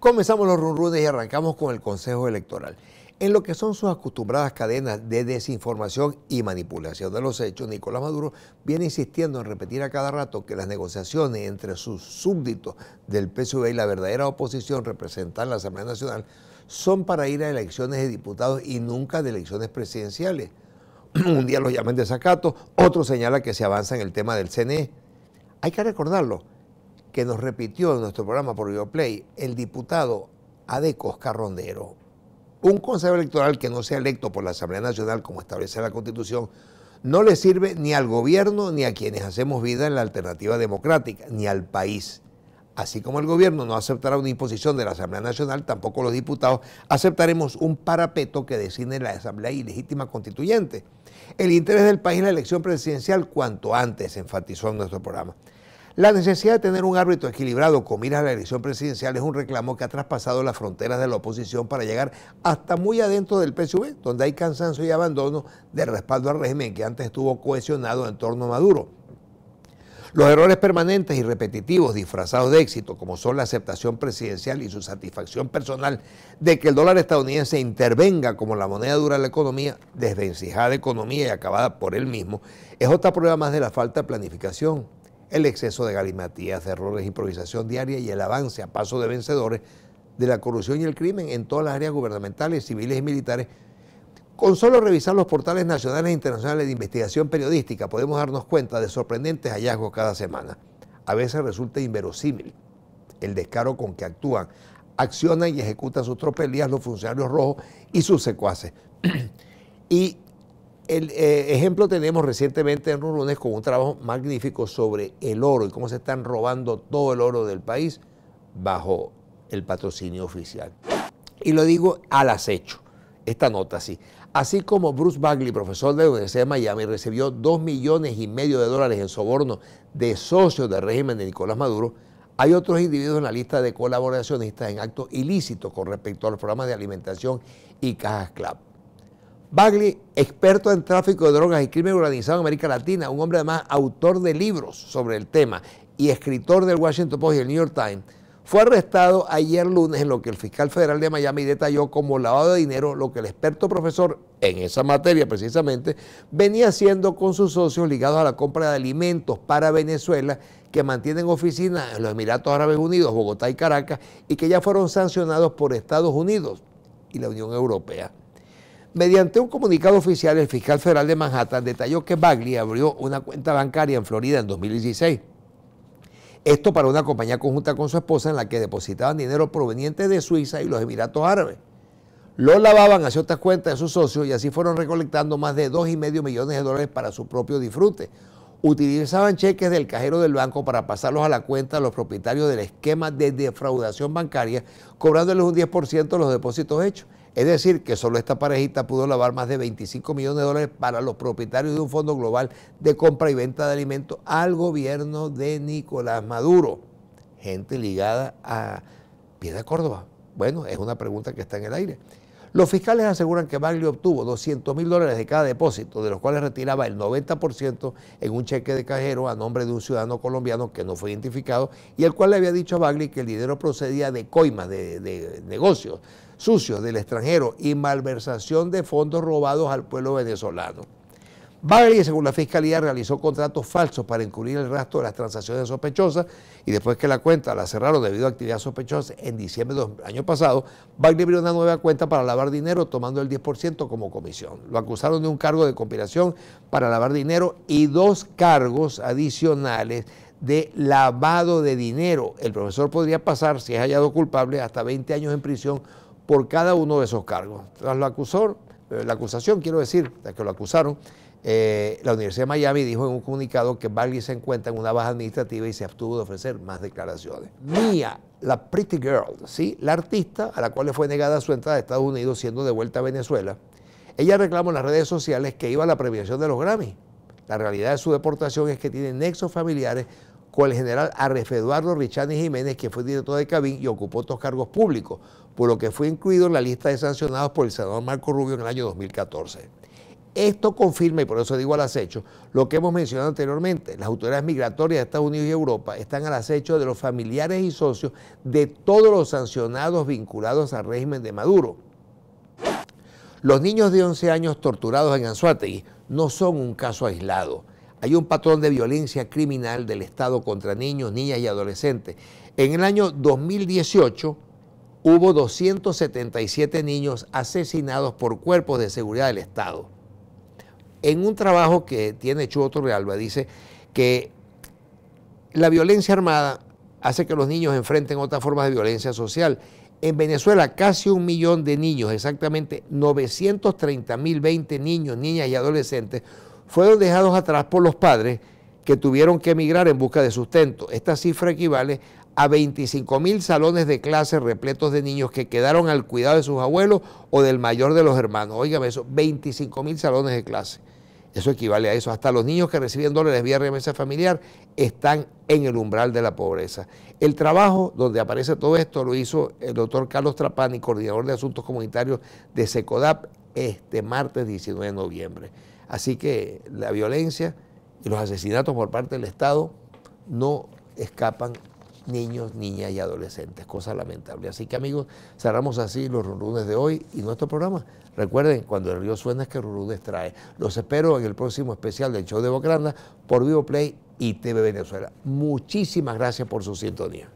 Comenzamos los runrunes y arrancamos con el Consejo Electoral. En lo que son sus acostumbradas cadenas de desinformación y manipulación de los hechos, Nicolás Maduro viene insistiendo en repetir a cada rato que las negociaciones entre sus súbditos del PSUV y la verdadera oposición representada en la Asamblea Nacional son para ir a elecciones de diputados y nunca de elecciones presidenciales. Un día los llaman desacato, otro señala que se avanza en el tema del CNE. Hay que recordarlo, que nos repitió en nuestro programa por Play, el diputado Adecos Carrondero. Un consejo electoral que no sea electo por la Asamblea Nacional como establece la Constitución no le sirve ni al gobierno ni a quienes hacemos vida en la alternativa democrática, ni al país. Así como el gobierno no aceptará una imposición de la Asamblea Nacional, tampoco los diputados aceptaremos un parapeto que designe la Asamblea ilegítima constituyente. El interés del país en la elección presidencial cuanto antes, enfatizó en nuestro programa. La necesidad de tener un árbitro equilibrado con miras a la elección presidencial es un reclamo que ha traspasado las fronteras de la oposición para llegar hasta muy adentro del PSV, donde hay cansancio y abandono de respaldo al régimen que antes estuvo cohesionado en torno a Maduro. Los errores permanentes y repetitivos disfrazados de éxito, como son la aceptación presidencial y su satisfacción personal de que el dólar estadounidense intervenga como la moneda dura de la economía, desvencijada economía y acabada por él mismo, es otra prueba más de la falta de planificación el exceso de galimatías, errores, improvisación diaria y el avance a paso de vencedores de la corrupción y el crimen en todas las áreas gubernamentales, civiles y militares. Con solo revisar los portales nacionales e internacionales de investigación periodística podemos darnos cuenta de sorprendentes hallazgos cada semana. A veces resulta inverosímil el descaro con que actúan, accionan y ejecutan sus tropelías los funcionarios rojos y sus secuaces. y el eh, ejemplo tenemos recientemente en un con un trabajo magnífico sobre el oro y cómo se están robando todo el oro del país bajo el patrocinio oficial. Y lo digo al acecho, esta nota así. Así como Bruce Bagley, profesor de la Universidad de Miami, recibió 2 millones y medio de dólares en soborno de socios del régimen de Nicolás Maduro, hay otros individuos en la lista de colaboracionistas en actos ilícitos con respecto al programa de alimentación y cajas CLAP. Bagley, experto en tráfico de drogas y crimen organizado en América Latina, un hombre además autor de libros sobre el tema y escritor del Washington Post y el New York Times, fue arrestado ayer lunes en lo que el fiscal federal de Miami detalló como lavado de dinero, lo que el experto profesor en esa materia precisamente venía haciendo con sus socios ligados a la compra de alimentos para Venezuela que mantienen oficinas en los Emiratos Árabes Unidos, Bogotá y Caracas y que ya fueron sancionados por Estados Unidos y la Unión Europea. Mediante un comunicado oficial, el fiscal federal de Manhattan detalló que Bagley abrió una cuenta bancaria en Florida en 2016. Esto para una compañía conjunta con su esposa en la que depositaban dinero proveniente de Suiza y los Emiratos Árabes. Lo lavaban hacia otras cuentas de sus socios y así fueron recolectando más de 2,5 millones de dólares para su propio disfrute. Utilizaban cheques del cajero del banco para pasarlos a la cuenta de los propietarios del esquema de defraudación bancaria, cobrándoles un 10% de los depósitos hechos. Es decir, que solo esta parejita pudo lavar más de 25 millones de dólares para los propietarios de un fondo global de compra y venta de alimentos al gobierno de Nicolás Maduro. Gente ligada a Piedra Córdoba. Bueno, es una pregunta que está en el aire. Los fiscales aseguran que Bagli obtuvo 200 mil dólares de cada depósito, de los cuales retiraba el 90% en un cheque de cajero a nombre de un ciudadano colombiano que no fue identificado y el cual le había dicho a Bagley que el dinero procedía de coimas, de negocios sucios del extranjero y malversación de fondos robados al pueblo venezolano. Bagley, según la Fiscalía, realizó contratos falsos para encubrir el rastro de las transacciones sospechosas y después que la cuenta la cerraron debido a actividades sospechosas en diciembre del año pasado, Bagley abrió una nueva cuenta para lavar dinero tomando el 10% como comisión. Lo acusaron de un cargo de conspiración para lavar dinero y dos cargos adicionales de lavado de dinero. El profesor podría pasar, si es hallado culpable, hasta 20 años en prisión por cada uno de esos cargos. Tras lo acusor, eh, la acusación, quiero decir, la que lo acusaron, eh, la Universidad de Miami dijo en un comunicado que Bagley se encuentra en una baja administrativa y se abstuvo de ofrecer más declaraciones. Mía, la Pretty Girl, la artista a la cual le fue negada su entrada a Estados Unidos siendo de vuelta a Venezuela, ella reclamó en las redes sociales que iba a la premiación de los Grammy. La realidad de su deportación es que tiene nexos familiares con el general Arref Eduardo Richani Jiménez, que fue director de Cabin y ocupó otros cargos públicos, por lo que fue incluido en la lista de sancionados por el senador Marco Rubio en el año 2014. Esto confirma, y por eso digo al acecho, lo que hemos mencionado anteriormente. Las autoridades migratorias de Estados Unidos y Europa están al acecho de los familiares y socios de todos los sancionados vinculados al régimen de Maduro. Los niños de 11 años torturados en Anzuategui no son un caso aislado. Hay un patrón de violencia criminal del Estado contra niños, niñas y adolescentes. En el año 2018, hubo 277 niños asesinados por cuerpos de seguridad del Estado en un trabajo que tiene Chuo Torrealba, dice que la violencia armada hace que los niños enfrenten otras formas de violencia social. En Venezuela, casi un millón de niños, exactamente 930 mil 20 niños, niñas y adolescentes, fueron dejados atrás por los padres que tuvieron que emigrar en busca de sustento. Esta cifra equivale a 25 mil salones de clase repletos de niños que quedaron al cuidado de sus abuelos o del mayor de los hermanos. Óigame eso, 25 mil salones de clase. Eso equivale a eso. Hasta los niños que reciben dólares vía remesa familiar están en el umbral de la pobreza. El trabajo donde aparece todo esto lo hizo el doctor Carlos Trapani, coordinador de asuntos comunitarios de SECODAP, este martes 19 de noviembre. Así que la violencia y los asesinatos por parte del Estado no escapan niños, niñas y adolescentes, cosa lamentable. Así que amigos, cerramos así los rurunes de hoy y nuestro programa. Recuerden, cuando el río suena es que rurunes trae. Los espero en el próximo especial del show de Bocranda por Vivo Play y TV Venezuela. Muchísimas gracias por su sintonía.